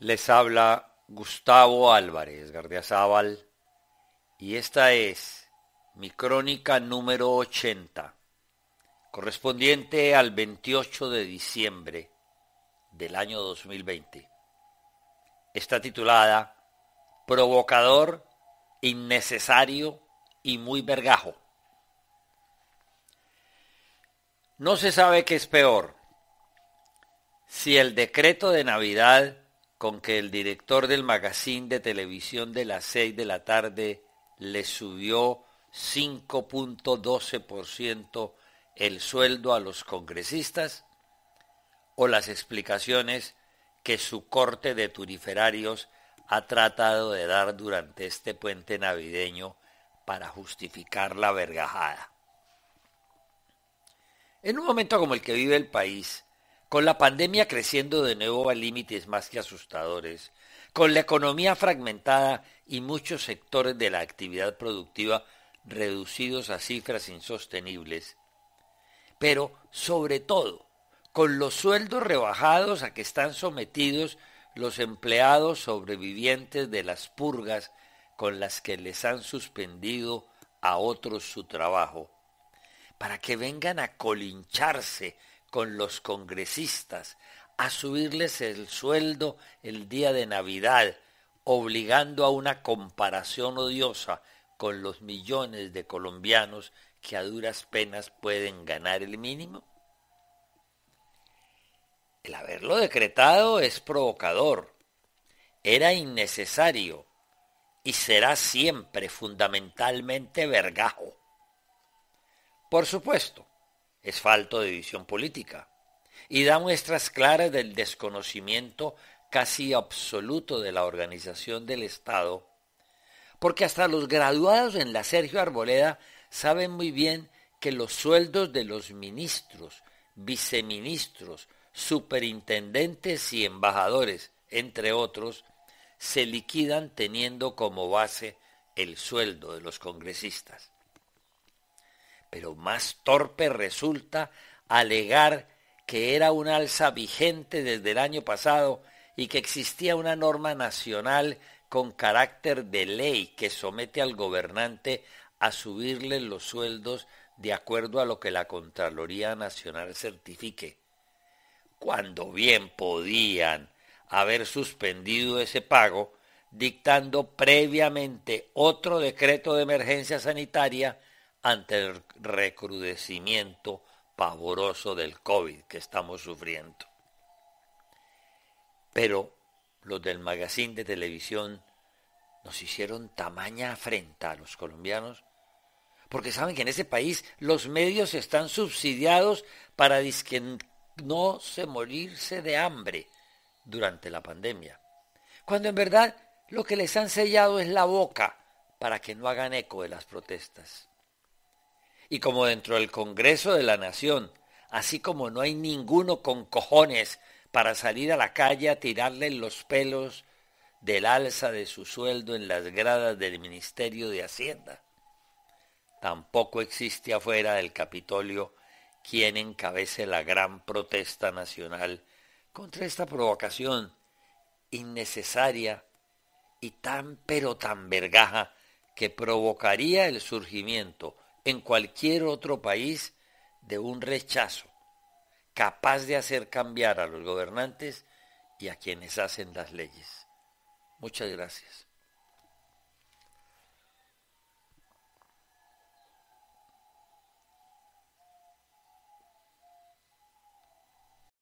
Les habla Gustavo Álvarez Gardiazabal y esta es mi crónica número 80, correspondiente al 28 de diciembre del año 2020. Está titulada Provocador, innecesario y muy vergajo. No se sabe qué es peor, si el decreto de Navidad con que el director del magazine de televisión de las seis de la tarde le subió 5.12% el sueldo a los congresistas? ¿O las explicaciones que su corte de turiferarios ha tratado de dar durante este puente navideño para justificar la vergajada? En un momento como el que vive el país, con la pandemia creciendo de nuevo a límites más que asustadores, con la economía fragmentada y muchos sectores de la actividad productiva reducidos a cifras insostenibles, pero sobre todo con los sueldos rebajados a que están sometidos los empleados sobrevivientes de las purgas con las que les han suspendido a otros su trabajo, para que vengan a colincharse con los congresistas, a subirles el sueldo el día de Navidad, obligando a una comparación odiosa con los millones de colombianos que a duras penas pueden ganar el mínimo? El haberlo decretado es provocador, era innecesario y será siempre fundamentalmente vergajo. Por supuesto, es falto de visión política y da muestras claras del desconocimiento casi absoluto de la organización del Estado, porque hasta los graduados en la Sergio Arboleda saben muy bien que los sueldos de los ministros, viceministros, superintendentes y embajadores, entre otros, se liquidan teniendo como base el sueldo de los congresistas pero más torpe resulta alegar que era un alza vigente desde el año pasado y que existía una norma nacional con carácter de ley que somete al gobernante a subirle los sueldos de acuerdo a lo que la Contraloría Nacional certifique, cuando bien podían haber suspendido ese pago dictando previamente otro decreto de emergencia sanitaria ante el recrudecimiento pavoroso del COVID que estamos sufriendo. Pero los del magazine de televisión nos hicieron tamaña afrenta a los colombianos, porque saben que en ese país los medios están subsidiados para disque no se morirse de hambre durante la pandemia, cuando en verdad lo que les han sellado es la boca para que no hagan eco de las protestas y como dentro del Congreso de la Nación, así como no hay ninguno con cojones para salir a la calle a tirarle los pelos del alza de su sueldo en las gradas del Ministerio de Hacienda. Tampoco existe afuera del Capitolio quien encabece la gran protesta nacional contra esta provocación innecesaria y tan pero tan vergaja que provocaría el surgimiento en cualquier otro país de un rechazo capaz de hacer cambiar a los gobernantes y a quienes hacen las leyes. Muchas gracias.